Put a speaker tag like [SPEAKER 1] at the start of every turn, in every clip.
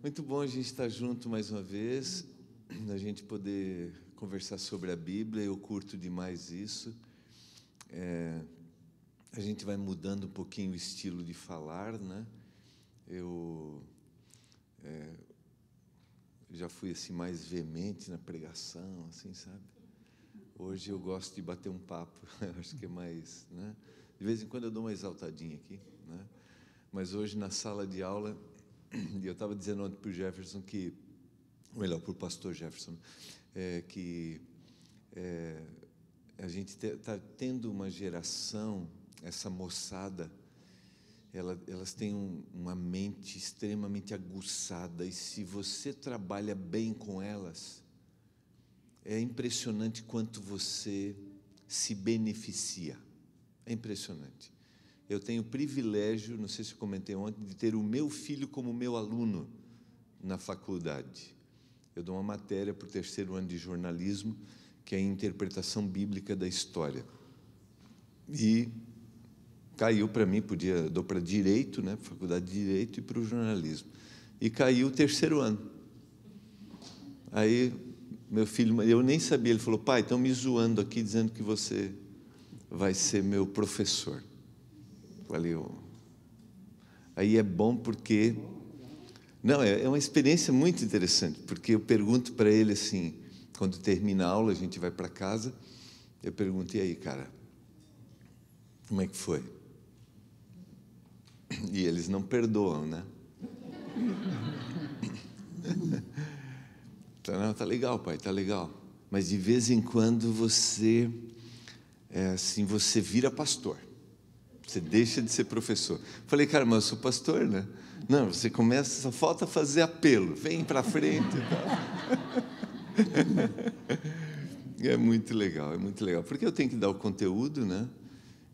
[SPEAKER 1] Muito bom a gente estar junto mais uma vez, a gente poder conversar sobre a Bíblia, eu curto demais isso. É, a gente vai mudando um pouquinho o estilo de falar, né? Eu é, já fui assim mais veemente na pregação, assim, sabe? Hoje eu gosto de bater um papo, acho que é mais, né? De vez em quando eu dou uma exaltadinha aqui, né? Mas hoje na sala de aula e eu estava dizendo ontem para o Jefferson que, ou melhor, para o pastor Jefferson, é, que é, a gente está tendo uma geração, essa moçada, ela, elas têm um, uma mente extremamente aguçada e se você trabalha bem com elas, é impressionante quanto você se beneficia. É impressionante eu tenho o privilégio, não sei se eu comentei ontem, de ter o meu filho como meu aluno na faculdade. Eu dou uma matéria para o terceiro ano de jornalismo, que é a interpretação bíblica da história. E caiu para mim, podia, dou para direito, né, faculdade de direito e para o jornalismo. E caiu o terceiro ano. Aí meu filho, eu nem sabia, ele falou: "Pai, estão me zoando aqui dizendo que você vai ser meu professor". Chico, Aí é bom porque. Não, é, é uma experiência muito interessante, porque eu pergunto para ele assim, quando termina a aula, a gente vai para casa, eu pergunto, e aí, cara, como é que foi? E eles não perdoam, né? Então, não, tá legal, pai, tá legal. Mas de vez em quando você, é assim, você vira pastor. Você deixa de ser professor. Falei, cara, mas eu sou pastor, né? Não, você começa, só falta fazer apelo. Vem para frente. é muito legal, é muito legal. Porque eu tenho que dar o conteúdo, né?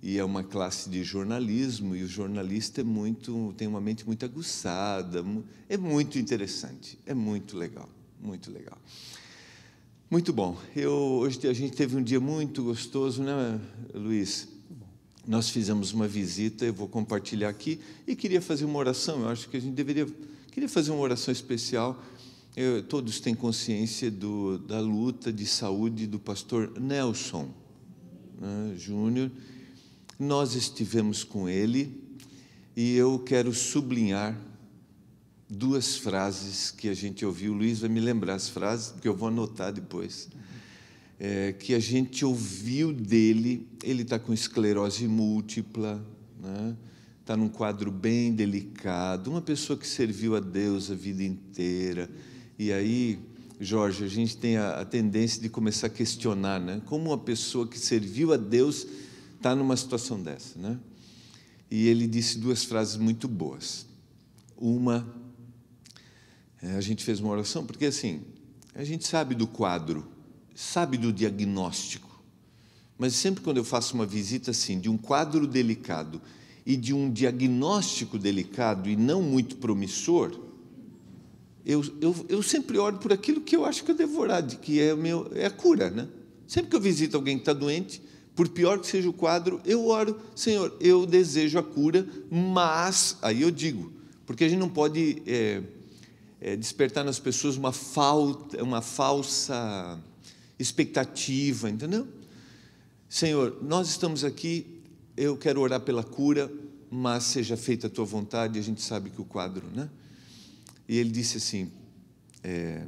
[SPEAKER 1] E é uma classe de jornalismo, e o jornalista é muito, tem uma mente muito aguçada. É muito interessante, é muito legal, muito legal. Muito bom. Eu, hoje a gente teve um dia muito gostoso, né, Luiz? nós fizemos uma visita, eu vou compartilhar aqui, e queria fazer uma oração. Eu acho que a gente deveria. Queria fazer uma oração especial. Eu, todos têm consciência do, da luta de saúde do pastor Nelson né, Júnior. Nós estivemos com ele e eu quero sublinhar duas frases que a gente ouviu. O Luiz vai me lembrar as frases, porque eu vou anotar depois é, que a gente ouviu dele. Ele está com esclerose múltipla, está né? Tá num quadro bem delicado, uma pessoa que serviu a Deus a vida inteira. E aí, Jorge, a gente tem a, a tendência de começar a questionar, né? Como uma pessoa que serviu a Deus está numa situação dessa, né? E ele disse duas frases muito boas. Uma, é, a gente fez uma oração, porque assim, a gente sabe do quadro, sabe do diagnóstico, mas sempre quando eu faço uma visita assim, de um quadro delicado e de um diagnóstico delicado e não muito promissor, eu, eu, eu sempre oro por aquilo que eu acho que eu devo orar, de que é, meu, é a cura. Né? Sempre que eu visito alguém que está doente, por pior que seja o quadro, eu oro, Senhor, eu desejo a cura, mas, aí eu digo, porque a gente não pode é, é, despertar nas pessoas uma, falta, uma falsa expectativa, entendeu? Senhor, nós estamos aqui, eu quero orar pela cura, mas seja feita a tua vontade, a gente sabe que o quadro, né? E ele disse assim: é,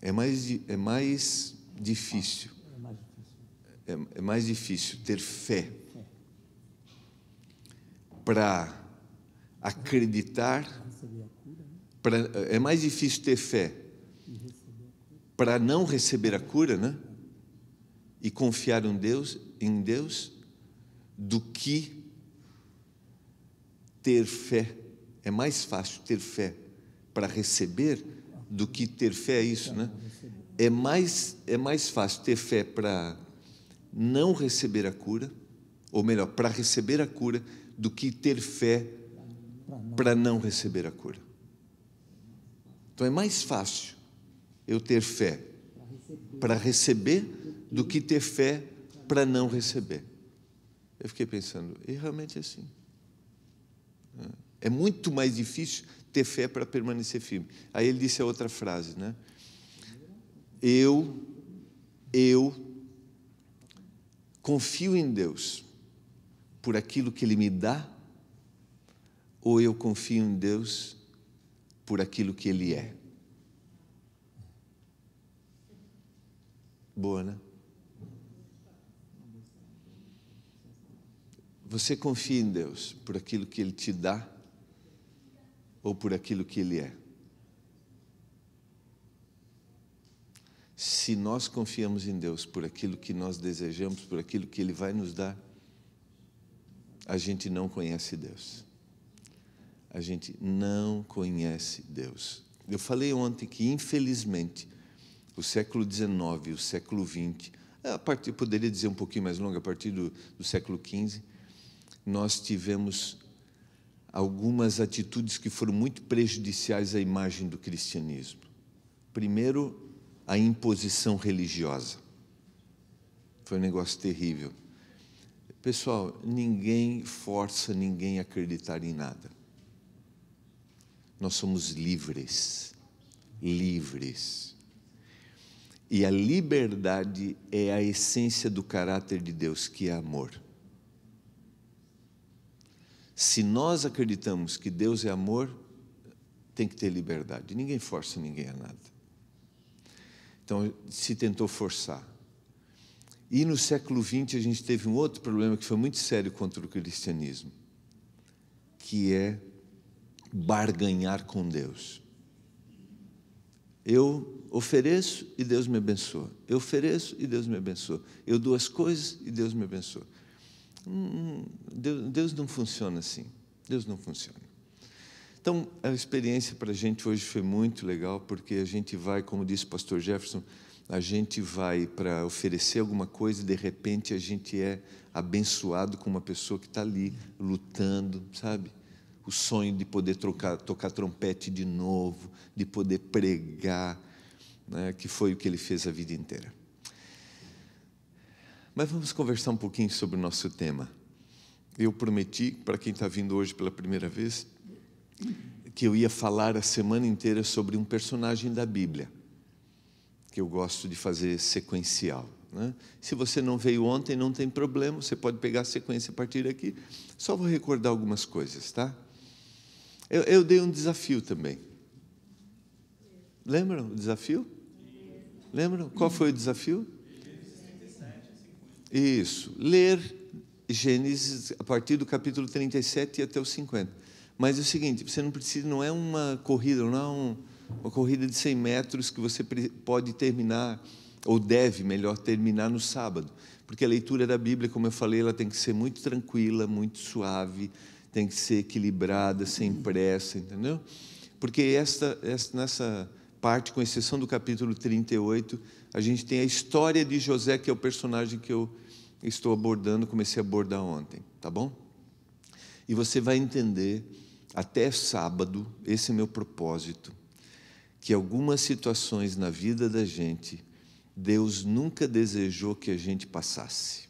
[SPEAKER 1] é mais, é mais difícil, é, mais difícil é, é ter fé para acreditar, né? pra, é mais difícil ter fé para não receber a cura, né? E confiar em Deus, em Deus, do que ter fé. É mais fácil ter fé para receber do que ter fé é isso, né? É mais é mais fácil ter fé para não receber a cura, ou melhor, para receber a cura do que ter fé para não receber a cura. Então é mais fácil eu ter fé para receber do que ter fé para não receber. Eu fiquei pensando, e realmente é assim. É, é muito mais difícil ter fé para permanecer firme. Aí ele disse a outra frase, né? Eu, eu confio em Deus por aquilo que Ele me dá, ou eu confio em Deus por aquilo que Ele é? Boa, né? Você confia em Deus por aquilo que Ele te dá ou por aquilo que Ele é? Se nós confiamos em Deus por aquilo que nós desejamos, por aquilo que Ele vai nos dar, a gente não conhece Deus. A gente não conhece Deus. Eu falei ontem que, infelizmente, o século XIX, o século XX, a partir, poderia dizer um pouquinho mais longo, a partir do, do século XV, nós tivemos algumas atitudes que foram muito prejudiciais à imagem do cristianismo. Primeiro, a imposição religiosa. Foi um negócio terrível. Pessoal, ninguém força ninguém a acreditar em nada. Nós somos livres. Livres. E a liberdade é a essência do caráter de Deus, que é amor. Se nós acreditamos que Deus é amor, tem que ter liberdade. Ninguém força ninguém a nada. Então, se tentou forçar. E no século XX a gente teve um outro problema que foi muito sério contra o cristianismo, que é barganhar com Deus. Eu ofereço e Deus me abençoa. Eu ofereço e Deus me abençoa. Eu dou as coisas e Deus me abençoa. Hum, hum Deus, Deus não funciona assim. Deus não funciona. Então, a experiência para a gente hoje foi muito legal, porque a gente vai, como disse o pastor Jefferson, a gente vai para oferecer alguma coisa e de repente a gente é abençoado com uma pessoa que está ali lutando, sabe? O sonho de poder trocar, tocar trompete de novo, de poder pregar, né, que foi o que ele fez a vida inteira. Mas vamos conversar um pouquinho sobre o nosso tema. Eu prometi, para quem está vindo hoje pela primeira vez, que eu ia falar a semana inteira sobre um personagem da Bíblia, que eu gosto de fazer sequencial. Né? Se você não veio ontem, não tem problema, você pode pegar a sequência a partir daqui. Só vou recordar algumas coisas, tá? Eu, eu dei um desafio também. Lembram o desafio? Lembram? Qual foi o desafio? Isso, ler Gênesis a partir do capítulo 37 e até o 50. Mas é o seguinte, você não precisa, não é uma corrida, não é uma corrida de 100 metros que você pode terminar ou deve, melhor, terminar no sábado, porque a leitura da Bíblia, como eu falei, ela tem que ser muito tranquila, muito suave, tem que ser equilibrada, sem pressa, entendeu? Porque esta, esta nessa parte, com exceção do capítulo 38, a gente tem a história de José, que é o personagem que eu estou abordando, comecei a abordar ontem, tá bom? E você vai entender até sábado, esse é meu propósito, que algumas situações na vida da gente, Deus nunca desejou que a gente passasse.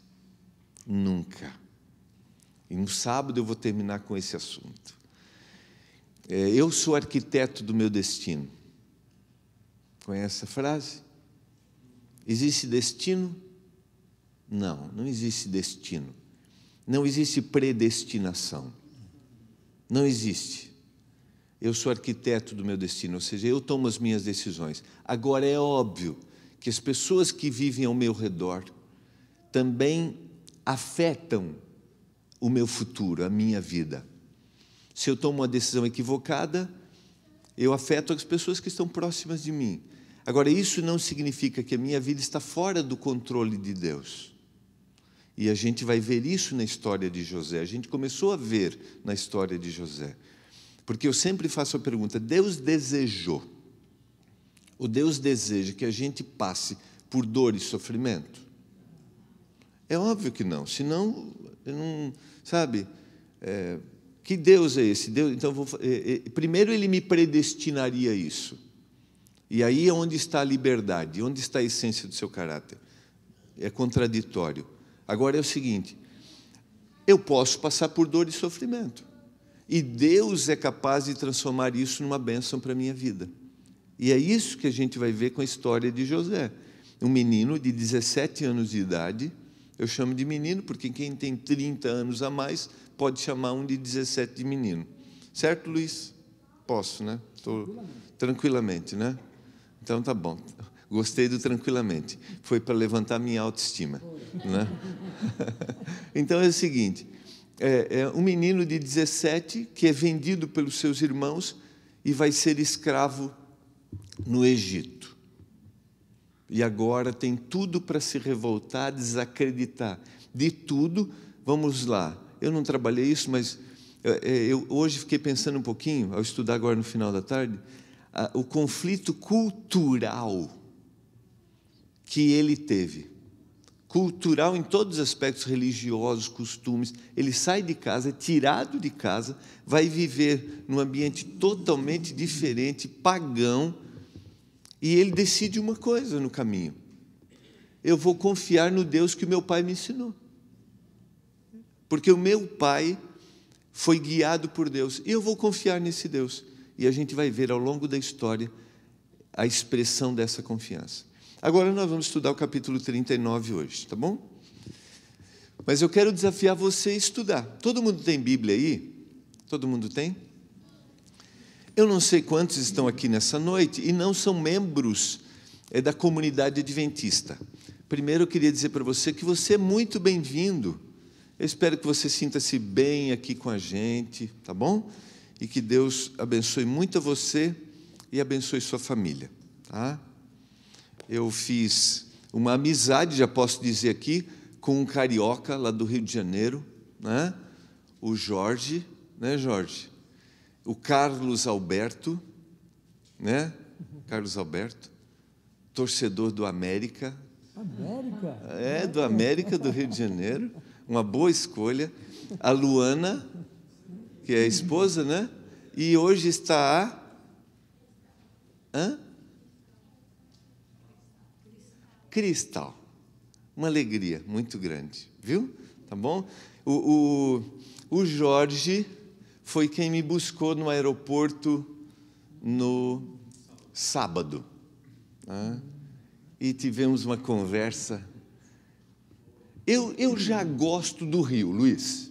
[SPEAKER 1] Nunca. E no sábado eu vou terminar com esse assunto. É, eu sou arquiteto do meu destino. Conhece essa frase? Existe destino? Não, não existe destino. Não existe predestinação. Não existe. Eu sou arquiteto do meu destino, ou seja, eu tomo as minhas decisões. Agora é óbvio que as pessoas que vivem ao meu redor também afetam o meu futuro, a minha vida. Se eu tomo uma decisão equivocada, eu afeto as pessoas que estão próximas de mim. Agora, isso não significa que a minha vida está fora do controle de Deus. E a gente vai ver isso na história de José. A gente começou a ver na história de José. Porque eu sempre faço a pergunta: Deus desejou, O Deus deseja que a gente passe por dor e sofrimento? É óbvio que não, senão, não, sabe, é, que Deus é esse? Deus, então, vou, é, é, primeiro ele me predestinaria isso. E aí é onde está a liberdade, onde está a essência do seu caráter. É contraditório. Agora é o seguinte: eu posso passar por dor e sofrimento. E Deus é capaz de transformar isso numa bênção para a minha vida. E é isso que a gente vai ver com a história de José. Um menino de 17 anos de idade, eu chamo de menino porque quem tem 30 anos a mais pode chamar um de 17 de menino. Certo, Luiz? Posso, né? Tô... Tranquilamente, né? Então tá bom. Gostei do tranquilamente. Foi para levantar minha autoestima. Né? então é o seguinte: é, é um menino de 17 que é vendido pelos seus irmãos e vai ser escravo no Egito. E agora tem tudo para se revoltar, desacreditar. De tudo, vamos lá. Eu não trabalhei isso, mas eu, é, é, eu hoje fiquei pensando um pouquinho, ao estudar agora no final da tarde o conflito cultural que ele teve. Cultural em todos os aspectos religiosos, costumes. Ele sai de casa, é tirado de casa, vai viver num ambiente totalmente diferente, pagão, e ele decide uma coisa no caminho: eu vou confiar no Deus que o meu pai me ensinou. Porque o meu pai foi guiado por Deus, e eu vou confiar nesse Deus. E a gente vai ver ao longo da história a expressão dessa confiança. Agora nós vamos estudar o capítulo 39 hoje, tá bom? Mas eu quero desafiar você a estudar. Todo mundo tem Bíblia aí? Todo mundo tem? Eu não sei quantos estão aqui nessa noite e não são membros eh, da comunidade adventista. Primeiro eu queria dizer para você que você é muito bem-vindo. Eu espero que você sinta-se bem aqui com a gente, tá bom? e que Deus abençoe muito a você e abençoe sua família. Tá? Eu fiz uma amizade, já posso dizer aqui, com um carioca lá do Rio de Janeiro, né? o Jorge, né, Jorge? O Carlos Alberto, né? Carlos Alberto, torcedor do América. América? É, do América do Rio de Janeiro. Uma boa escolha. A Luana, que é a esposa, né? E hoje está a. Hã? Cristal. Uma alegria muito grande, viu? Tá bom? O, o, o Jorge foi quem me buscou no aeroporto no sábado. Né? E tivemos uma conversa. Eu, eu já gosto do Rio, Luiz.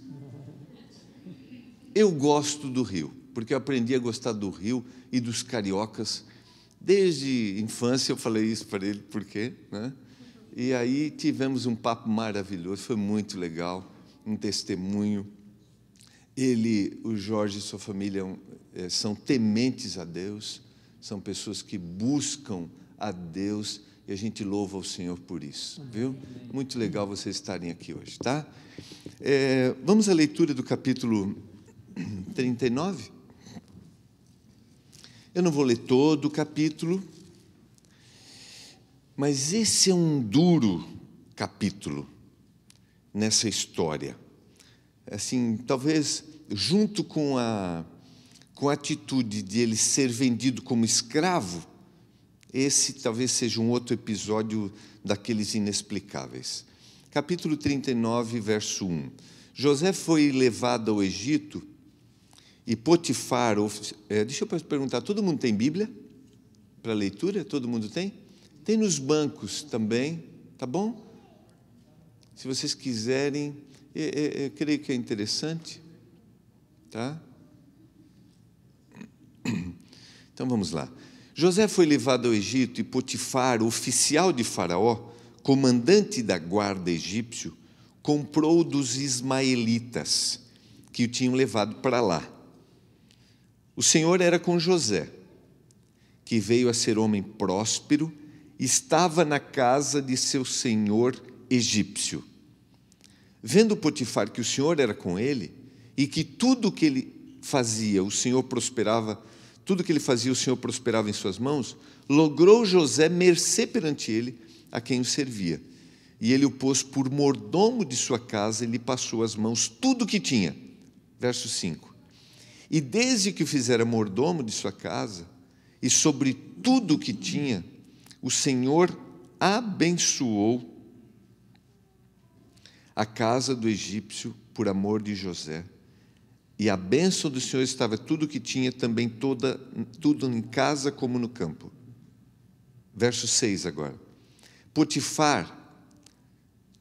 [SPEAKER 1] Eu gosto do Rio, porque eu aprendi a gostar do Rio e dos cariocas. Desde infância eu falei isso para ele, por quê? Né? E aí tivemos um papo maravilhoso, foi muito legal, um testemunho. Ele, o Jorge e sua família é, são tementes a Deus, são pessoas que buscam a Deus e a gente louva o Senhor por isso, viu? Muito legal vocês estarem aqui hoje, tá? É, vamos à leitura do capítulo 39. Eu não vou ler todo o capítulo, mas esse é um duro capítulo nessa história. Assim, talvez junto com a, com a atitude de ele ser vendido como escravo, esse talvez seja um outro episódio daqueles inexplicáveis. Capítulo 39, verso 1. José foi levado ao Egito e Potifar, é, deixa eu perguntar, todo mundo tem Bíblia para leitura? Todo mundo tem? Tem nos bancos também, tá bom? Se vocês quiserem, eu, eu, eu creio que é interessante, tá? Então vamos lá. José foi levado ao Egito e Potifar, oficial de Faraó, comandante da guarda egípcio, comprou dos ismaelitas que o tinham levado para lá o Senhor era com José, que veio a ser homem próspero, estava na casa de seu senhor egípcio. Vendo Potifar que o Senhor era com ele e que tudo que ele fazia, o Senhor prosperava, tudo que ele fazia, o Senhor prosperava em suas mãos, logrou José mercê perante ele, a quem o servia. E ele o pôs por mordomo de sua casa e lhe passou as mãos tudo o que tinha. Verso 5. E desde que o fizera mordomo de sua casa, e sobre tudo o que tinha, o Senhor abençoou a casa do egípcio por amor de José. E a bênção do Senhor estava tudo o que tinha, também toda, tudo em casa como no campo. Verso 6 agora. Potifar,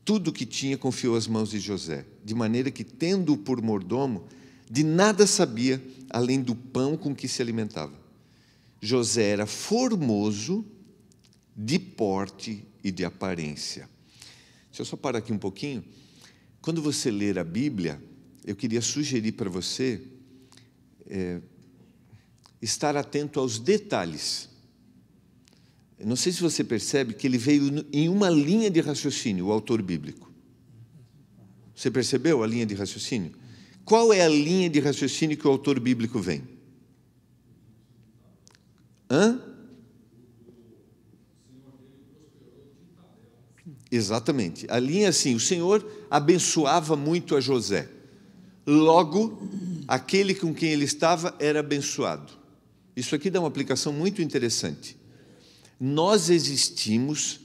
[SPEAKER 1] tudo o que tinha confiou às mãos de José, de maneira que, tendo-o por mordomo, de nada sabia além do pão com que se alimentava. José era formoso de porte e de aparência. Deixa eu só parar aqui um pouquinho. Quando você ler a Bíblia, eu queria sugerir para você é, estar atento aos detalhes. Eu não sei se você percebe que ele veio em uma linha de raciocínio, o autor bíblico. Você percebeu a linha de raciocínio? Qual é a linha de raciocínio que o autor bíblico vem? Hã? Exatamente. A linha é assim: o Senhor abençoava muito a José. Logo, aquele com quem ele estava era abençoado. Isso aqui dá uma aplicação muito interessante. Nós existimos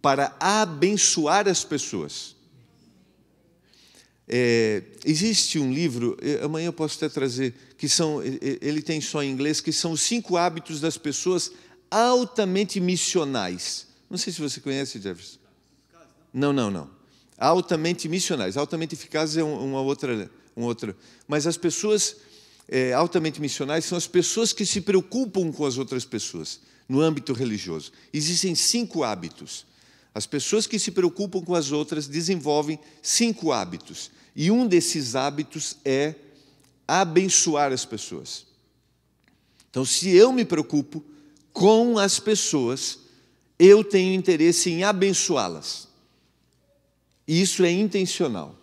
[SPEAKER 1] para abençoar as pessoas. É, existe um livro, é, amanhã eu posso até trazer, que são, ele tem só em inglês, que são os cinco hábitos das pessoas altamente missionais. Não sei se você conhece, Jefferson. Não, não, não. Altamente missionais. Altamente eficazes é uma outra, uma outra. Mas as pessoas é, altamente missionais são as pessoas que se preocupam com as outras pessoas no âmbito religioso. Existem cinco hábitos. As pessoas que se preocupam com as outras desenvolvem cinco hábitos. E um desses hábitos é abençoar as pessoas. Então, se eu me preocupo com as pessoas, eu tenho interesse em abençoá-las. E Isso é intencional.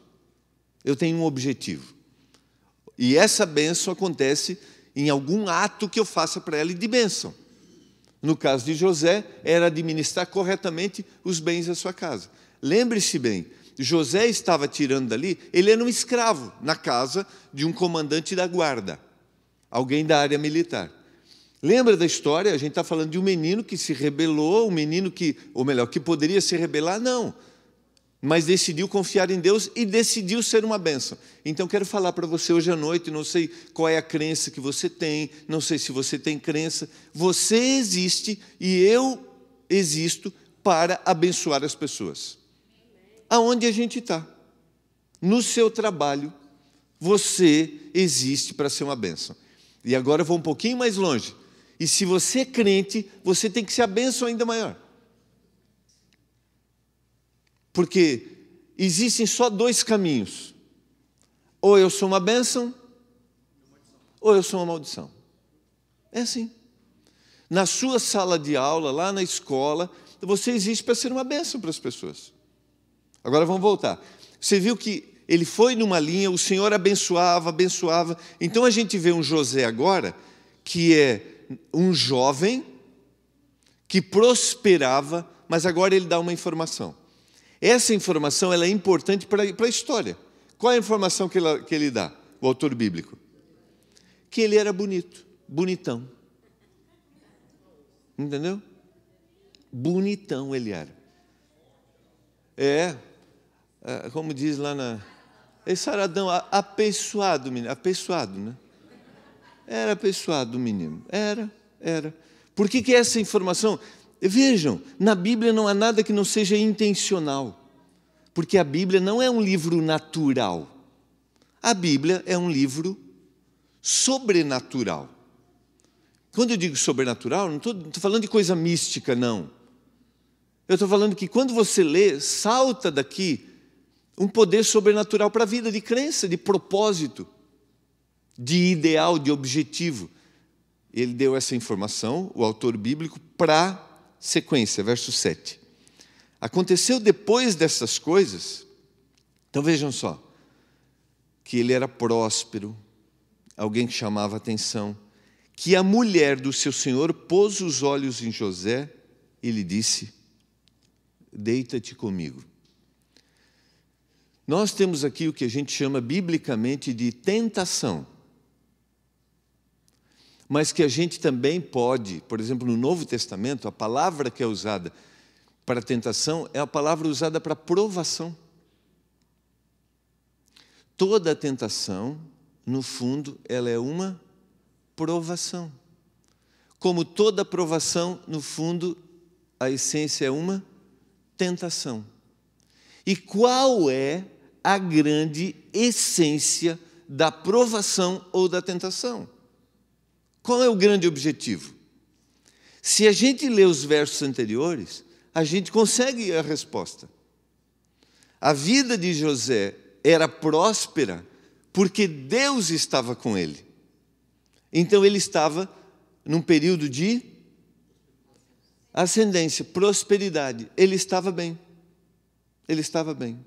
[SPEAKER 1] Eu tenho um objetivo. E essa benção acontece em algum ato que eu faça para ela de bênção. No caso de José, era administrar corretamente os bens da sua casa. Lembre-se bem, José estava tirando dali, ele era um escravo na casa de um comandante da guarda, alguém da área militar. Lembra da história? A gente está falando de um menino que se rebelou, um menino que, ou melhor, que poderia se rebelar? Não mas decidiu confiar em Deus e decidiu ser uma benção. Então, quero falar para você hoje à noite. Não sei qual é a crença que você tem, não sei se você tem crença. Você existe e eu existo para abençoar as pessoas. Aonde a gente está? No seu trabalho, você existe para ser uma benção. E agora eu vou um pouquinho mais longe. E se você é crente, você tem que ser a benção ainda maior. Porque existem só dois caminhos: ou eu sou uma bênção, ou eu sou uma maldição. É assim. Na sua sala de aula, lá na escola, você existe para ser uma bênção para as pessoas. Agora vamos voltar. Você viu que ele foi numa linha, o Senhor abençoava, abençoava. Então a gente vê um José agora, que é um jovem que prosperava, mas agora ele dá uma informação. Essa informação ela é importante para a história. Qual é a informação que, que ele dá, o autor bíblico? Que ele era bonito, bonitão. Entendeu? Bonitão ele era. É, é como diz lá na. Esse saradão, apessoado, menino. Apessoado, né? Era apessoado o menino. Era, era. Por que, que essa informação Vejam, na Bíblia não há nada que não seja intencional, porque a Bíblia não é um livro natural. A Bíblia é um livro sobrenatural. Quando eu digo sobrenatural, não estou falando de coisa mística, não. Eu estou falando que quando você lê, salta daqui um poder sobrenatural para a vida, de crença, de propósito, de ideal, de objetivo. Ele deu essa informação, o autor bíblico, para sequência, verso 7. Aconteceu depois dessas coisas, então vejam só, que ele era próspero, alguém que chamava atenção, que a mulher do seu senhor pôs os olhos em José e lhe disse: Deita-te comigo. Nós temos aqui o que a gente chama biblicamente de tentação mas que a gente também pode, por exemplo, no Novo Testamento, a palavra que é usada para tentação é a palavra usada para provação. Toda tentação, no fundo, ela é uma provação. Como toda provação, no fundo, a essência é uma tentação. E qual é a grande essência da provação ou da tentação? Qual é o grande objetivo? Se a gente lê os versos anteriores, a gente consegue a resposta. A vida de José era próspera porque Deus estava com ele. Então ele estava num período de ascendência, prosperidade. Ele estava bem. Ele estava bem.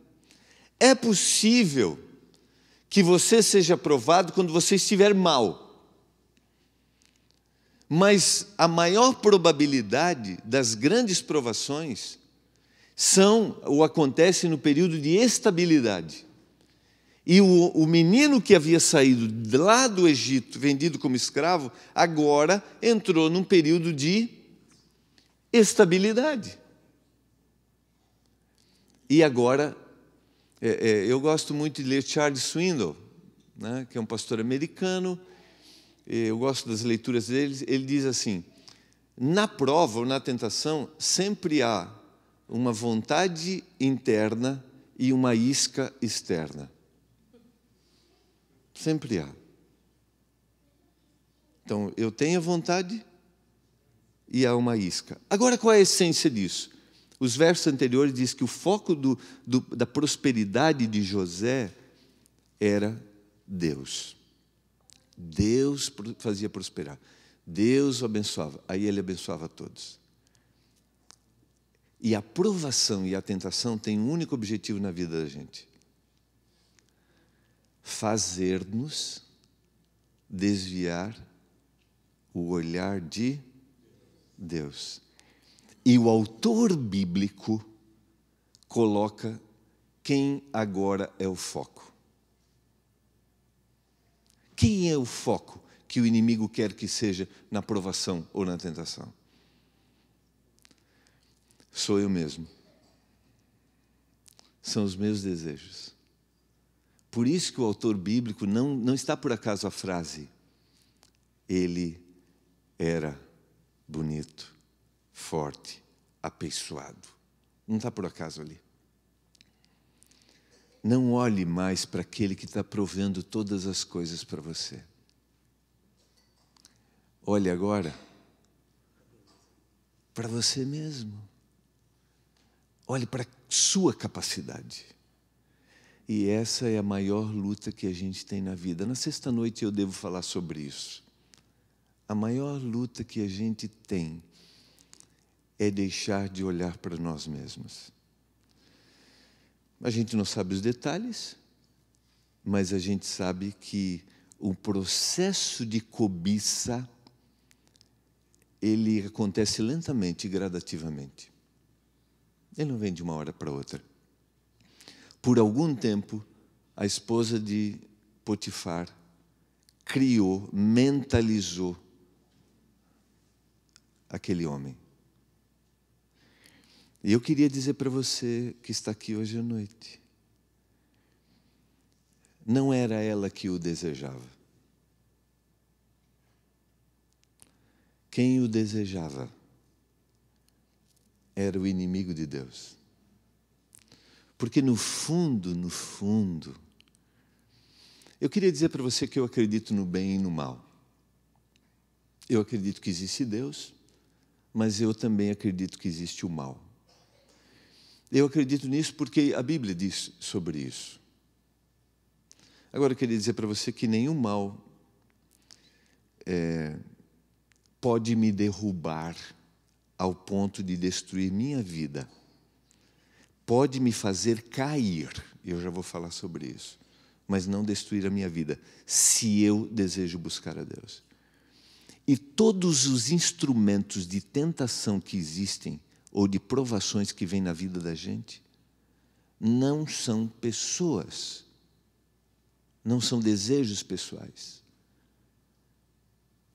[SPEAKER 1] É possível que você seja provado quando você estiver mal. Mas a maior probabilidade das grandes provações são ou acontece no período de estabilidade. E o, o menino que havia saído lá do Egito, vendido como escravo, agora entrou num período de estabilidade. E agora, é, é, eu gosto muito de ler Charles Swindoll, né, que é um pastor americano, eu gosto das leituras dele, ele diz assim: na prova ou na tentação, sempre há uma vontade interna e uma isca externa. Sempre há. Então, eu tenho a vontade e há uma isca. Agora, qual é a essência disso? Os versos anteriores diz que o foco do, do, da prosperidade de José era Deus. Deus fazia prosperar. Deus o abençoava. Aí ele abençoava todos. E a provação e a tentação têm um único objetivo na vida da gente: fazer-nos desviar o olhar de Deus. E o autor bíblico coloca quem agora é o foco. Quem é o foco que o inimigo quer que seja na provação ou na tentação? Sou eu mesmo. São os meus desejos. Por isso que o autor bíblico não, não está por acaso a frase. Ele era bonito, forte, apessoado. Não está por acaso ali não olhe mais para aquele que está provendo todas as coisas para você. Olhe agora para você mesmo. Olhe para a sua capacidade. E essa é a maior luta que a gente tem na vida. Na sexta noite eu devo falar sobre isso. A maior luta que a gente tem é deixar de olhar para nós mesmos. A gente não sabe os detalhes, mas a gente sabe que o processo de cobiça ele acontece lentamente e gradativamente. Ele não vem de uma hora para outra. Por algum tempo, a esposa de Potifar criou, mentalizou aquele homem. E eu queria dizer para você que está aqui hoje à noite: não era ela que o desejava. Quem o desejava era o inimigo de Deus. Porque no fundo, no fundo, eu queria dizer para você que eu acredito no bem e no mal. Eu acredito que existe Deus, mas eu também acredito que existe o mal. Eu acredito nisso porque a Bíblia diz sobre isso. Agora eu queria dizer para você que nenhum mal é, pode me derrubar ao ponto de destruir minha vida. Pode me fazer cair, eu já vou falar sobre isso, mas não destruir a minha vida, se eu desejo buscar a Deus. E todos os instrumentos de tentação que existem ou de provações que vêm na vida da gente não são pessoas, não são desejos pessoais.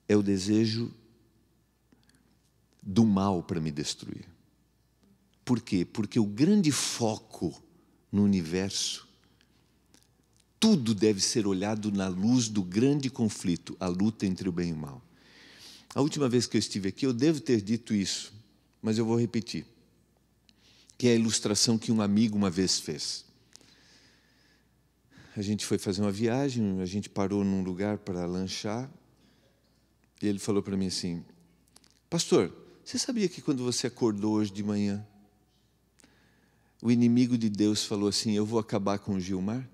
[SPEAKER 1] É o desejo do mal para me destruir. Por quê? Porque o grande foco no universo, tudo deve ser olhado na luz do grande conflito, a luta entre o bem e o mal. A última vez que eu estive aqui, eu devo ter dito isso mas eu vou repetir, que é a ilustração que um amigo uma vez fez. A gente foi fazer uma viagem, a gente parou num lugar para lanchar, e ele falou para mim assim: Pastor, você sabia que quando você acordou hoje de manhã, o inimigo de Deus falou assim: Eu vou acabar com o Gilmar?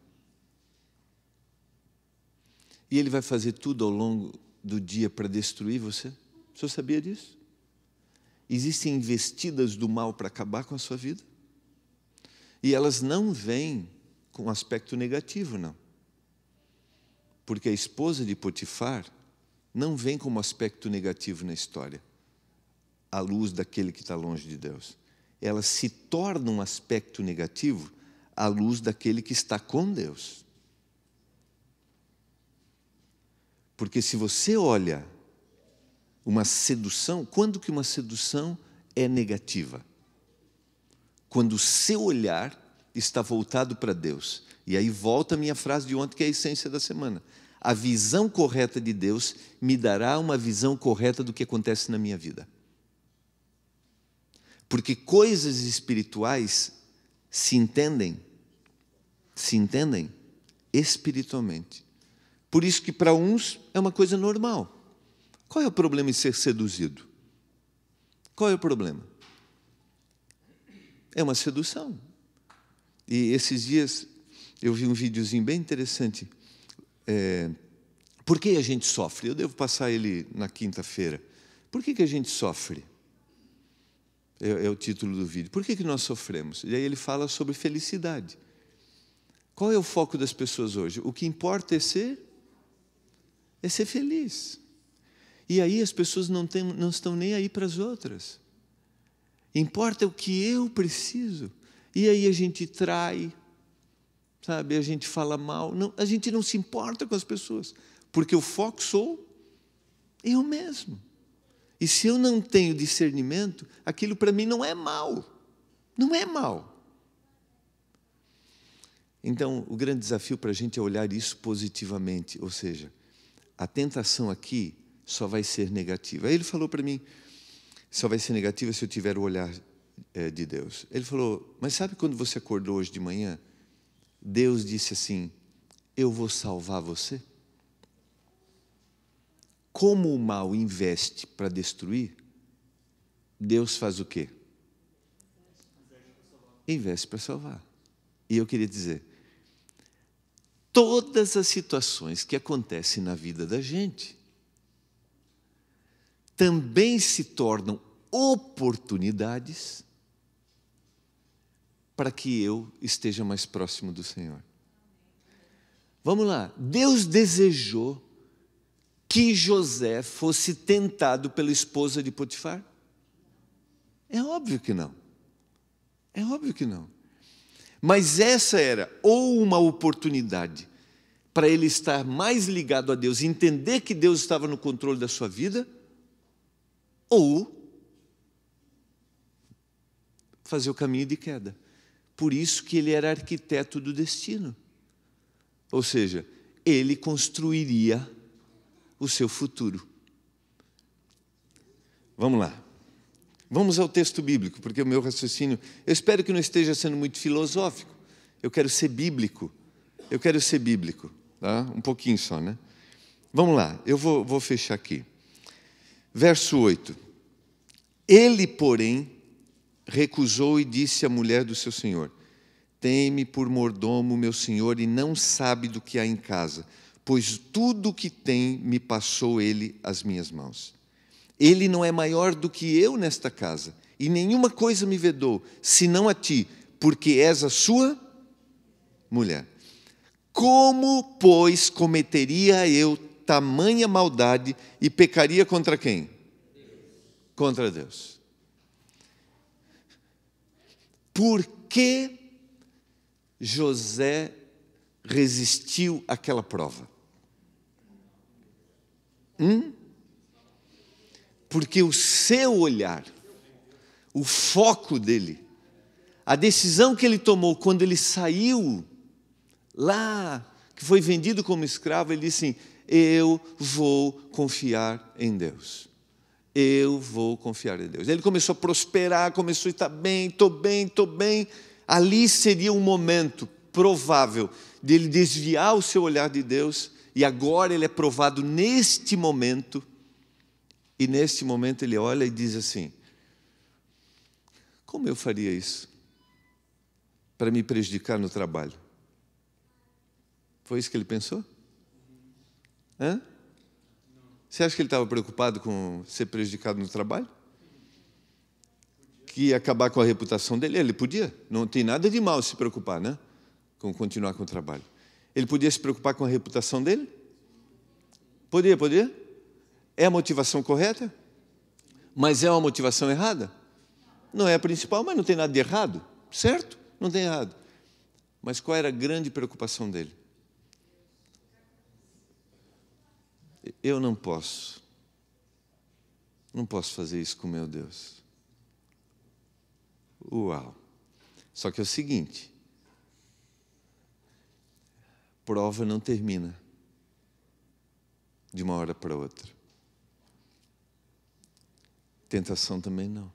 [SPEAKER 1] E ele vai fazer tudo ao longo do dia para destruir você? O senhor sabia disso? existem investidas do mal para acabar com a sua vida. E elas não vêm com aspecto negativo, não. Porque a esposa de Potifar não vem como aspecto negativo na história, à luz daquele que está longe de Deus. Ela se torna um aspecto negativo à luz daquele que está com Deus. Porque se você olha uma sedução, quando que uma sedução é negativa? Quando o seu olhar está voltado para Deus. E aí volta a minha frase de ontem, que é a essência da semana. A visão correta de Deus me dará uma visão correta do que acontece na minha vida. Porque coisas espirituais se entendem, se entendem espiritualmente. Por isso que para uns é uma coisa normal qual é o problema em ser seduzido? Qual é o problema? É uma sedução. E esses dias eu vi um videozinho bem interessante. É, por que a gente sofre? Eu devo passar ele na quinta-feira. Por que, que a gente sofre? É, é, o título do vídeo. Por que, que nós sofremos? E aí ele fala sobre felicidade. Qual é o foco das pessoas hoje? O que importa é ser, é ser feliz. E aí as pessoas não, tem, não estão nem aí para as outras. Importa o que eu preciso. E aí a gente trai, sabe? A gente fala mal. Não, a gente não se importa com as pessoas, porque o foco sou eu mesmo. E se eu não tenho discernimento, aquilo para mim não é mal. Não é mal. Então, o grande desafio para a gente é olhar isso positivamente, ou seja, a tentação aqui só vai ser negativa. Aí ele falou para mim: só vai ser negativa se eu tiver o olhar é, de Deus. Ele falou: mas sabe quando você acordou hoje de manhã? Deus disse assim: eu vou salvar você. Como o mal investe para destruir, Deus faz o quê? Investe para salvar. E eu queria dizer, todas as situações que acontecem na vida da gente, também se tornam oportunidades para que eu esteja mais próximo do Senhor. Vamos lá, Deus desejou que José fosse tentado pela esposa de Potifar? É óbvio que não. É óbvio que não. Mas essa era ou uma oportunidade para ele estar mais ligado a Deus, entender que Deus estava no controle da sua vida, ou fazer o caminho de queda. Por isso que ele era arquiteto do destino. Ou seja, ele construiria o seu futuro. Vamos lá. Vamos ao texto bíblico, porque o meu raciocínio, eu espero que não esteja sendo muito filosófico. Eu quero ser bíblico. Eu quero ser bíblico, tá? Um pouquinho só, né? Vamos lá. Eu vou, vou fechar aqui. Verso 8: Ele, porém, recusou e disse à mulher do seu senhor: Tem-me por mordomo, meu senhor, e não sabe do que há em casa, pois tudo o que tem me passou ele às minhas mãos. Ele não é maior do que eu nesta casa, e nenhuma coisa me vedou, senão a ti, porque és a sua mulher. Como, pois, cometeria eu tamanha maldade e pecaria contra quem? Contra Deus. Por que José resistiu àquela prova? Hum? Porque o seu olhar, o foco dele, a decisão que ele tomou quando ele saiu lá, que foi vendido como escravo, ele disse assim: eu vou confiar em Deus. Eu vou confiar em Deus. Ele começou a prosperar, começou a estar bem, estou bem, estou bem. Ali seria um momento provável de ele desviar o seu olhar de Deus, e agora ele é provado neste momento. E neste momento ele olha e diz assim: Como eu faria isso para me prejudicar no trabalho? Foi isso que ele pensou? Hã? Você acha que ele estava preocupado com ser prejudicado no trabalho? Que ia acabar com a reputação dele? Ele podia. Não tem nada de mal se preocupar, né? Com continuar com o trabalho. Ele podia se preocupar com a reputação dele? Podia, podia. É a motivação correta? Mas é uma motivação errada? Não é a principal, mas não tem nada de errado, certo? Não tem errado. Mas qual era a grande preocupação dele? Eu não posso. Não posso fazer isso com meu Deus. Uau! Só que é o seguinte: prova não termina de uma hora para outra. Tentação também não.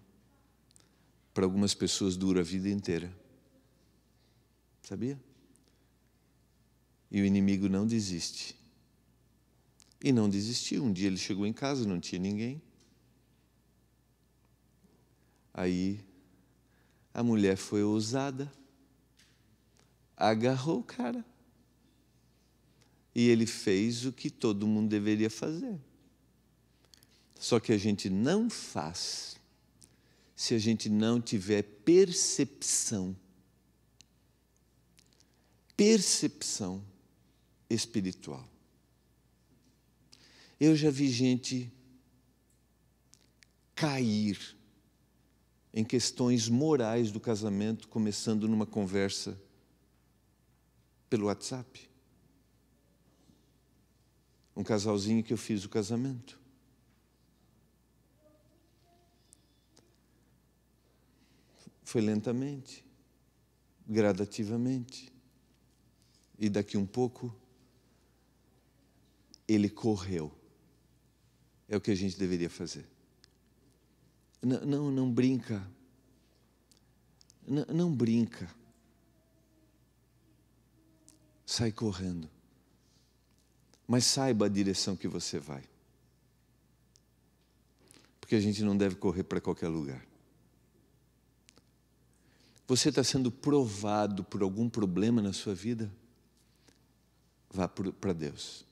[SPEAKER 1] Para algumas pessoas dura a vida inteira. Sabia? E o inimigo não desiste. E não desistiu. Um dia ele chegou em casa, não tinha ninguém. Aí a mulher foi ousada, agarrou o cara. E ele fez o que todo mundo deveria fazer. Só que a gente não faz se a gente não tiver percepção. Percepção espiritual. Eu já vi gente cair em questões morais do casamento, começando numa conversa pelo WhatsApp. Um casalzinho que eu fiz o casamento. Foi lentamente, gradativamente. E daqui um pouco, ele correu. É o que a gente deveria fazer. Não, não, não brinca. Não, não brinca. Sai correndo. Mas saiba a direção que você vai. Porque a gente não deve correr para qualquer lugar. Você está sendo provado por algum problema na sua vida? Vá para Deus.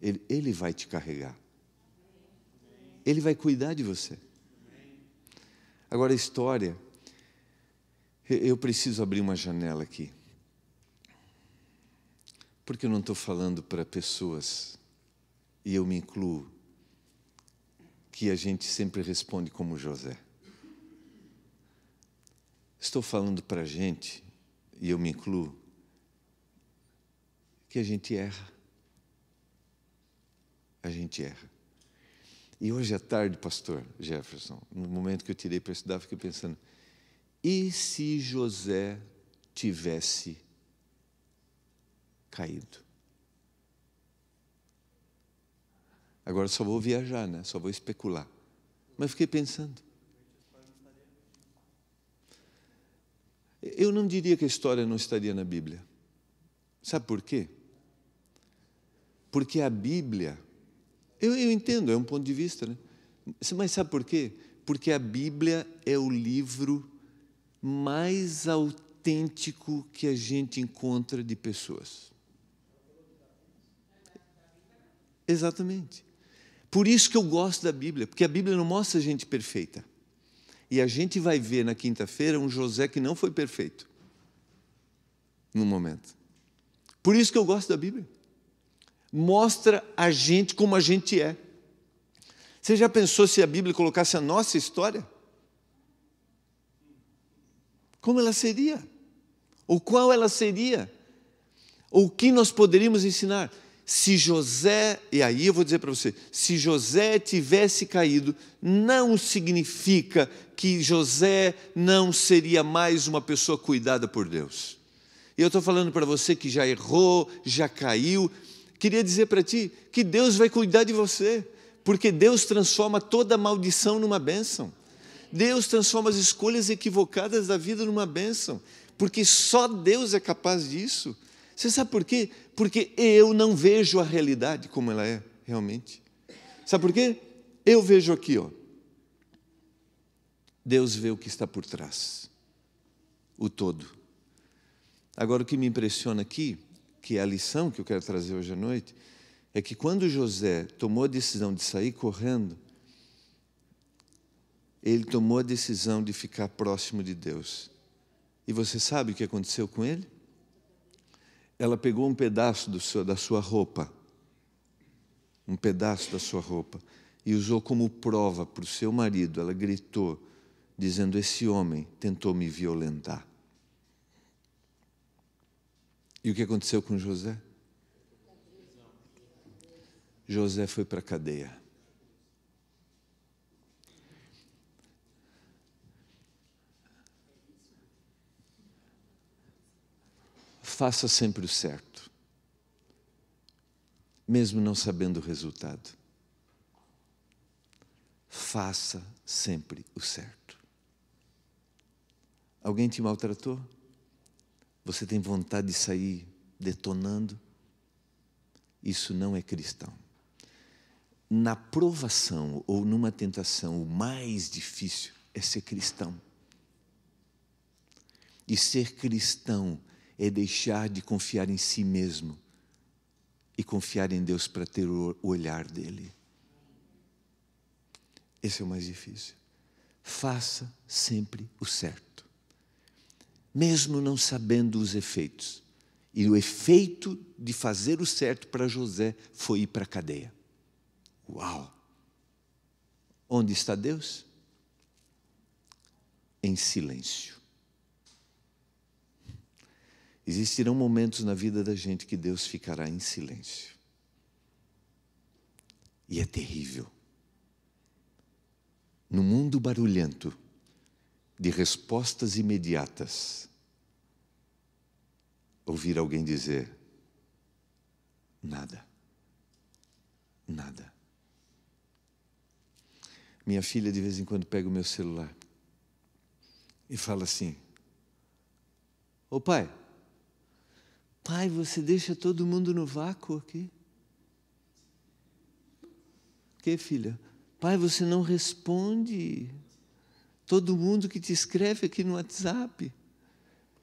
[SPEAKER 1] Ele, ele vai te carregar. Ele vai cuidar de você. Agora, a história. Eu preciso abrir uma janela aqui. Porque eu não estou falando para pessoas, e eu me incluo, que a gente sempre responde como José. Estou falando para a gente, e eu me incluo, que a gente erra. A gente erra. E hoje à é tarde, pastor Jefferson, no momento que eu tirei para estudar, fiquei pensando: e se José tivesse caído? Agora só vou viajar, né? Só vou especular. Mas fiquei pensando. Eu não diria que a história não estaria na Bíblia. Sabe por quê? Porque a Bíblia eu, eu entendo, é um ponto de vista. Né? Mas sabe por quê? Porque a Bíblia é o livro mais autêntico que a gente encontra de pessoas. Exatamente. Por isso que eu gosto da Bíblia, porque a Bíblia não mostra a gente perfeita. E a gente vai ver na quinta-feira um José que não foi perfeito no momento. Por isso que eu gosto da Bíblia mostra a gente como a gente é. Você já pensou se a Bíblia colocasse a nossa história? Como ela seria? Ou qual ela seria? Ou o que nós poderíamos ensinar? Se José, e aí eu vou dizer para você, se José tivesse caído, não significa que José não seria mais uma pessoa cuidada por Deus. E eu estou falando para você que já errou, já caiu, queria dizer para ti que Deus vai cuidar de você, porque Deus transforma toda maldição numa bênção. Deus transforma as escolhas equivocadas da vida numa bênção, porque só Deus é capaz disso. Você sabe por quê? Porque eu não vejo a realidade como ela é realmente. Sabe por quê? Eu vejo aqui, ó. Deus vê o que está por trás, o todo. Agora, o que me impressiona aqui que é a lição que eu quero trazer hoje à noite, é que quando José tomou a decisão de sair correndo, ele tomou a decisão de ficar próximo de Deus. E você sabe o que aconteceu com ele? Ela pegou um pedaço seu, da sua roupa, um pedaço da sua roupa, e usou como prova para o seu marido. Ela gritou, dizendo: Esse homem tentou me violentar. E o que aconteceu com José? José foi para a cadeia. Faça sempre o certo, mesmo não sabendo o resultado. Faça sempre o certo. Alguém te maltratou? você tem vontade de sair detonando. Isso não é cristão. Na provação ou numa tentação, o mais difícil é ser cristão. E ser cristão é deixar de confiar em si mesmo e confiar em Deus para ter o olhar dele. Esse é o mais difícil. Faça sempre o certo mesmo não sabendo os efeitos. E o efeito de fazer o certo para José foi ir para a cadeia. Uau! Onde está Deus? Em silêncio. Existirão momentos na vida da gente que Deus ficará em silêncio. E é terrível. No mundo barulhento, de respostas imediatas. Ouvir alguém dizer: nada, nada. Minha filha de vez em quando pega o meu celular e fala assim: Ô oh, pai, pai, você deixa todo mundo no vácuo aqui? Que filha? Pai, você não responde todo mundo que te escreve aqui no WhatsApp.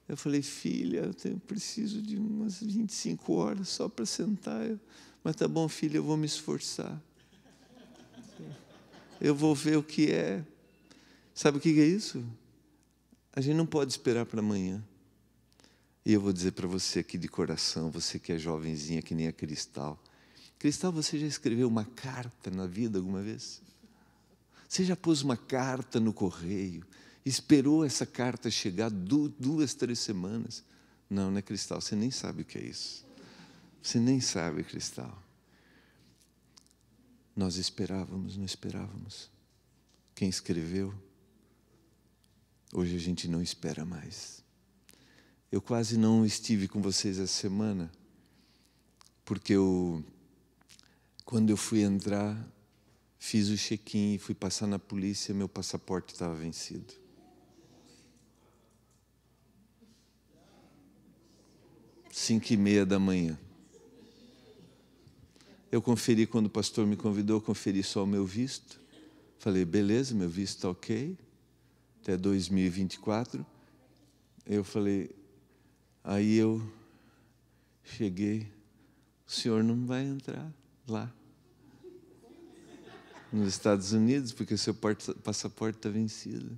[SPEAKER 1] Eu falei, filha, eu tenho, preciso de umas 25 horas só para sentar. Eu, mas tá bom, filha, eu vou me esforçar. Eu vou ver o que é. Sabe o que é isso? A gente não pode esperar para amanhã. E eu vou dizer para você aqui de coração, você que é jovenzinha, que nem a Cristal. Cristal, você já escreveu uma carta na vida alguma vez? Você já pôs uma carta no correio, esperou essa carta chegar duas, três semanas. Não, não é cristal, você nem sabe o que é isso. Você nem sabe, cristal. Nós esperávamos, não esperávamos. Quem escreveu? Hoje a gente não espera mais. Eu quase não estive com vocês essa semana, porque eu, quando eu fui entrar Fiz o check-in, fui passar na polícia, meu passaporte estava vencido. Cinco e meia da manhã. Eu conferi quando o pastor me convidou, conferi só o meu visto. Falei, beleza, meu visto está ok, até 2024. Eu falei, aí eu cheguei, o senhor não vai entrar lá nos Estados Unidos porque seu passaporte está vencido.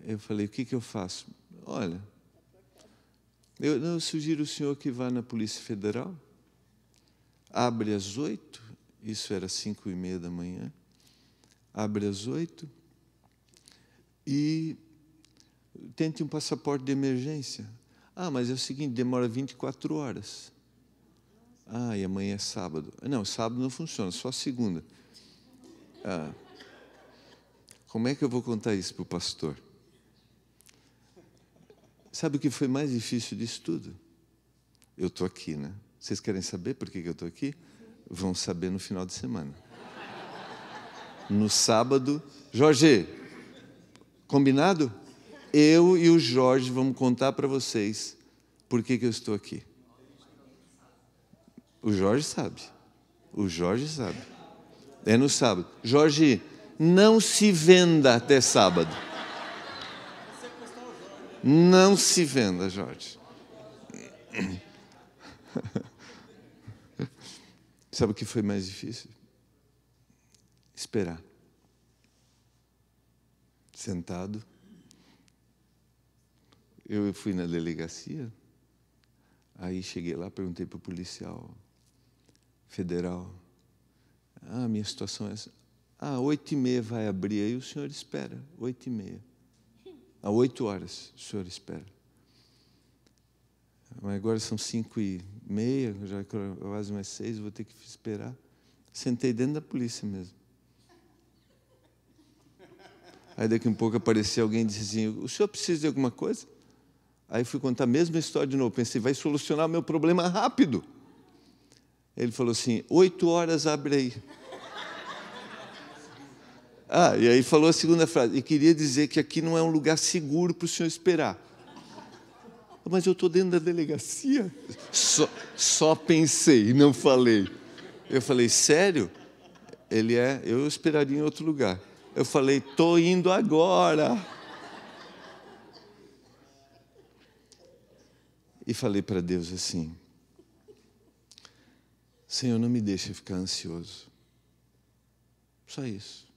[SPEAKER 1] Eu falei: o que, que eu faço? Olha, eu, eu sugiro o senhor que vá na Polícia Federal, abre às oito, isso era cinco e meia da manhã, abre às oito e tente um passaporte de emergência. Ah, mas é o seguinte, demora 24 horas. Ah, e amanhã é sábado. Ah, não, sábado não funciona, só segunda. Ah, como é que eu vou contar isso para o pastor? Sabe o que foi mais difícil disso tudo? Eu estou aqui, né? Vocês querem saber por que, eu estou aqui? Vão saber no final de semana. No sábado, Jorge, combinado? Eu e o Jorge vamos contar para vocês por que, que eu estou aqui. O Jorge sabe. O Jorge sabe. É no sábado. Jorge, não se venda até sábado. Não se venda, Jorge. Sabe o que foi mais difícil? Esperar. Sentado. Eu fui na delegacia. Aí cheguei lá, perguntei para o policial: federal. Ah, minha situação é essa. Ah, oito e meia vai abrir, aí o senhor espera, oito e meia. Há ah, oito horas o senhor espera. Mas agora são cinco e meia, já quase mais seis, vou ter que esperar. Sentei dentro da polícia mesmo. Aí daqui a um pouco apareceu alguém e disse assim, o senhor precisa de alguma coisa? Aí fui contar a mesma história de novo, pensei, vai solucionar meu problema rápido. Ele falou assim: oito horas abrei. Ah, e aí falou a segunda frase: e queria dizer que aqui não é um lugar seguro para o senhor esperar. Ah, mas eu estou dentro da delegacia. Só, só pensei e não falei. Eu falei: sério? Ele é, eu esperaria em outro lugar. Eu falei: estou indo agora. E falei para Deus assim: Senhor, não me deixe ficar ansioso. Só isso.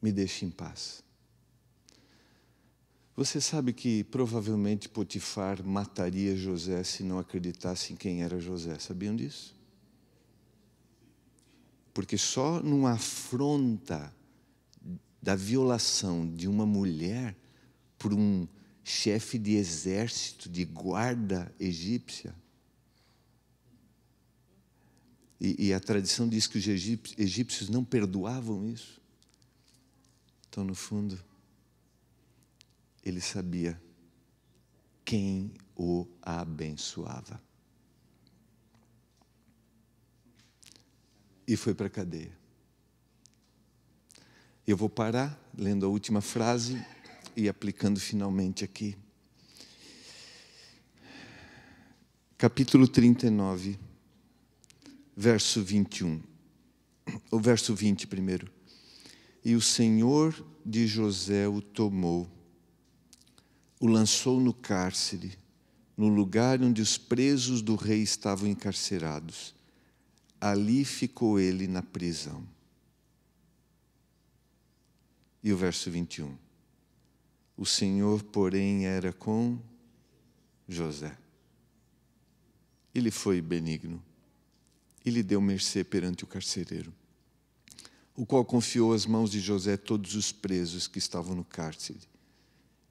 [SPEAKER 1] Me deixe em paz. Você sabe que provavelmente Potifar mataria José se não acreditasse em quem era José. Sabiam disso? Porque só numa afronta da violação de uma mulher por um chefe de exército de guarda egípcia e, e a tradição diz que os egípcios não perdoavam isso. Então, no fundo, ele sabia quem o abençoava. E foi para a cadeia. Eu vou parar lendo a última frase e aplicando finalmente aqui. Capítulo 39 verso 21. O verso 20 primeiro. E o Senhor de José o tomou, o lançou no cárcere, no lugar onde os presos do rei estavam encarcerados. Ali ficou ele na prisão. E o verso 21. O Senhor, porém, era com José. Ele foi benigno e lhe deu mercê perante o carcereiro, o qual confiou às mãos de José todos os presos que estavam no cárcere,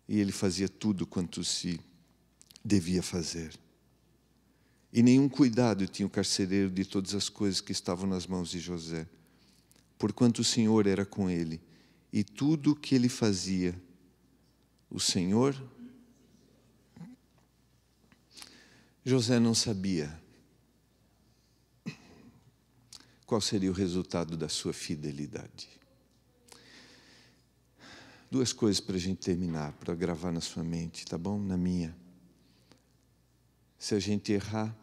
[SPEAKER 1] e ele fazia tudo quanto se devia fazer. E nenhum cuidado tinha o carcereiro de todas as coisas que estavam nas mãos de José, porquanto o Senhor era com ele, e tudo o que ele fazia, o Senhor. José não sabia qual seria o resultado da sua fidelidade? Duas coisas para a gente terminar, para gravar na sua mente, tá bom? Na minha. Se a gente errar,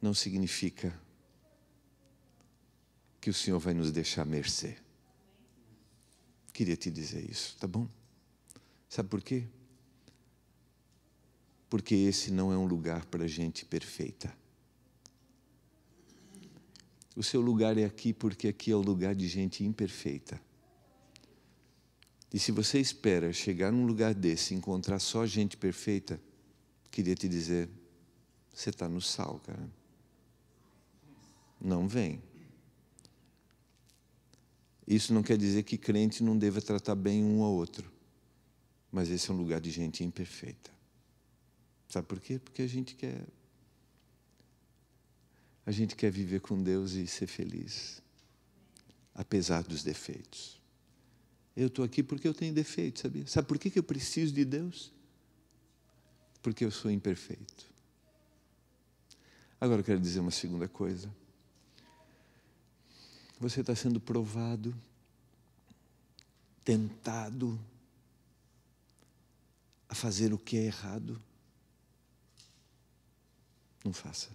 [SPEAKER 1] não significa que o Senhor vai nos deixar mercê. Queria te dizer isso, tá bom? Sabe por quê? Porque esse não é um lugar para gente perfeita. O seu lugar é aqui porque aqui é o lugar de gente imperfeita. E se você espera chegar num lugar desse e encontrar só gente perfeita, queria te dizer, você está no sal, cara. Não vem. Isso não quer dizer que crente não deva tratar bem um ao outro. Mas esse é um lugar de gente imperfeita. Sabe por quê? Porque a gente quer a gente quer viver com Deus e ser feliz, apesar dos defeitos. Eu estou aqui porque eu tenho defeitos, sabia? Sabe por que eu preciso de Deus? Porque eu sou imperfeito. Agora eu quero dizer uma segunda coisa. Você está sendo provado, tentado a fazer o que é errado. Não faça.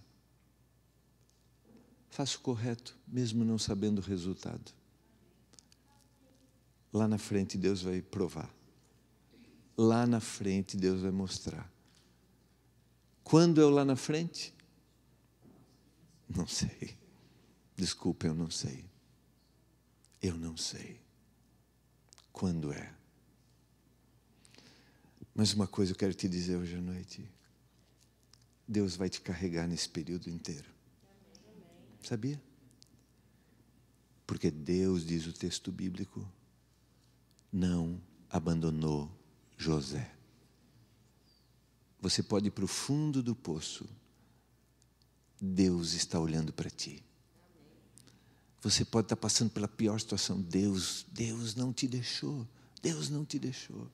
[SPEAKER 1] Faça o correto, mesmo não sabendo o resultado. Lá na frente Deus vai provar. Lá na frente Deus vai mostrar. Quando eu lá na frente? Não sei. Desculpa, eu não sei. Eu não sei. Quando é? Mas uma coisa eu quero te dizer hoje à noite. Deus vai te carregar nesse período inteiro. Sabia? Porque Deus, diz o texto bíblico, não abandonou José. Você pode ir para o fundo do poço, Deus está olhando para ti. Você pode estar tá passando pela pior situação, Deus, Deus não te deixou, Deus não te deixou,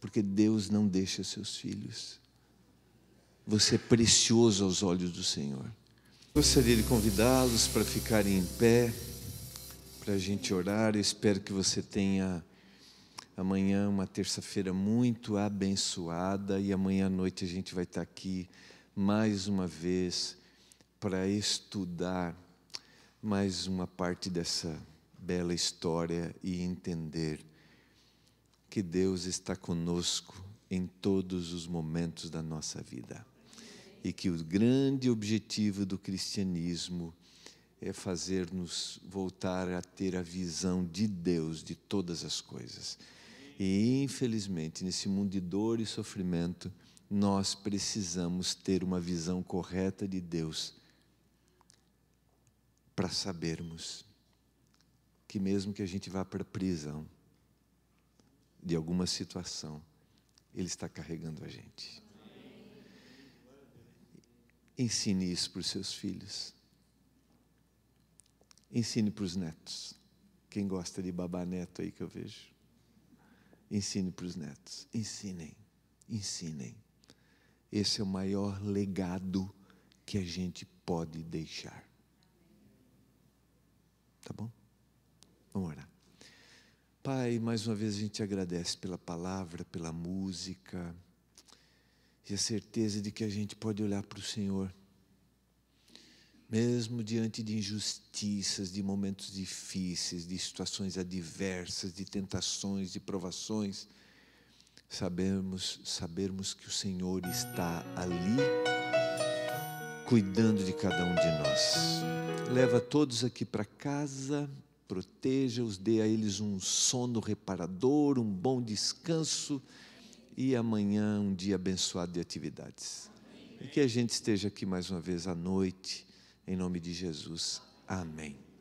[SPEAKER 1] porque Deus não deixa seus filhos. Você é precioso aos olhos do Senhor. Gostaria de convidá-los para ficarem em pé, para a gente orar. Eu espero que você tenha amanhã uma terça-feira muito abençoada e amanhã à noite a gente vai estar aqui mais uma vez para estudar mais uma parte dessa bela história e entender que Deus está conosco em todos os momentos da nossa vida e que o grande objetivo do cristianismo é fazer-nos voltar a ter a visão de Deus de todas as coisas. E, infelizmente, nesse mundo de dor e sofrimento, nós precisamos ter uma visão correta de Deus para sabermos que, mesmo que a gente vá para a prisão de alguma situação, Ele está carregando a gente. Ensine isso para os seus filhos. Ensine para os netos. Quem gosta de babar neto aí que eu vejo. Ensine para os netos. Ensinem. Ensinem. Esse é o maior legado que a gente pode deixar. Tá bom? Vamos orar. Pai, mais uma vez a gente agradece pela palavra, pela música e a certeza de que a gente pode olhar para o Senhor, mesmo diante de injustiças, de momentos difíceis, de situações adversas, de tentações, de provações, sabemos sabermos que o Senhor está ali, cuidando de cada um de nós. Leva todos aqui para casa proteja-os, dê a eles um sono reparador, um bom descanso e amanhã um dia abençoado de atividades. Amém. E que a gente esteja aqui mais uma vez à noite, em nome de Jesus. Amém.